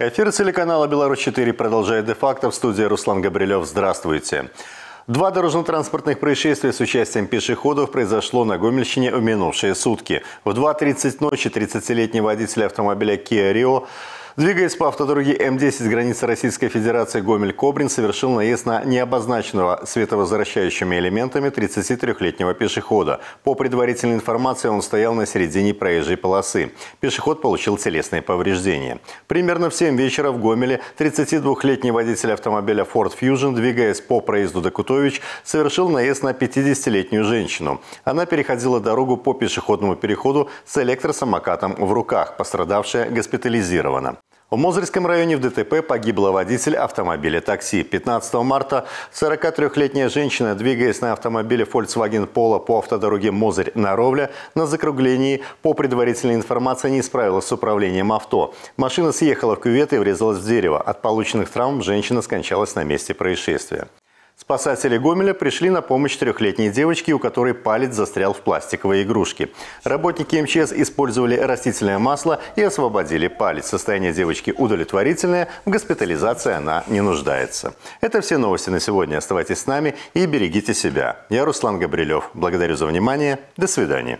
Эфир телеканала «Беларусь-4» продолжает де-факто. В студии Руслан Габрилев. Здравствуйте. Два дорожно-транспортных происшествия с участием пешеходов произошло на Гомельщине в минувшие сутки. В 2.30 ночи 30-летний водитель автомобиля Kia Rio Двигаясь по автодороге М-10 с границы Российской Федерации Гомель-Кобрин совершил наезд на необозначенного световозвращающими элементами 33-летнего пешехода. По предварительной информации, он стоял на середине проезжей полосы. Пешеход получил телесные повреждения. Примерно в 7 вечера в Гомеле 32-летний водитель автомобиля Ford Fusion, двигаясь по проезду до Кутович совершил наезд на 50-летнюю женщину. Она переходила дорогу по пешеходному переходу с электросамокатом в руках. Пострадавшая госпитализирована. В Мозырском районе в ДТП погибла водитель автомобиля такси. 15 марта 43-летняя женщина, двигаясь на автомобиле Volkswagen Polo по автодороге Мозырь-Наровля, на закруглении по предварительной информации не справилась с управлением авто. Машина съехала в кювет и врезалась в дерево. От полученных травм женщина скончалась на месте происшествия. Спасатели Гомеля пришли на помощь трехлетней девочке, у которой палец застрял в пластиковой игрушке. Работники МЧС использовали растительное масло и освободили палец. Состояние девочки удовлетворительное, в госпитализации она не нуждается. Это все новости на сегодня. Оставайтесь с нами и берегите себя. Я Руслан Габрилев. Благодарю за внимание. До свидания.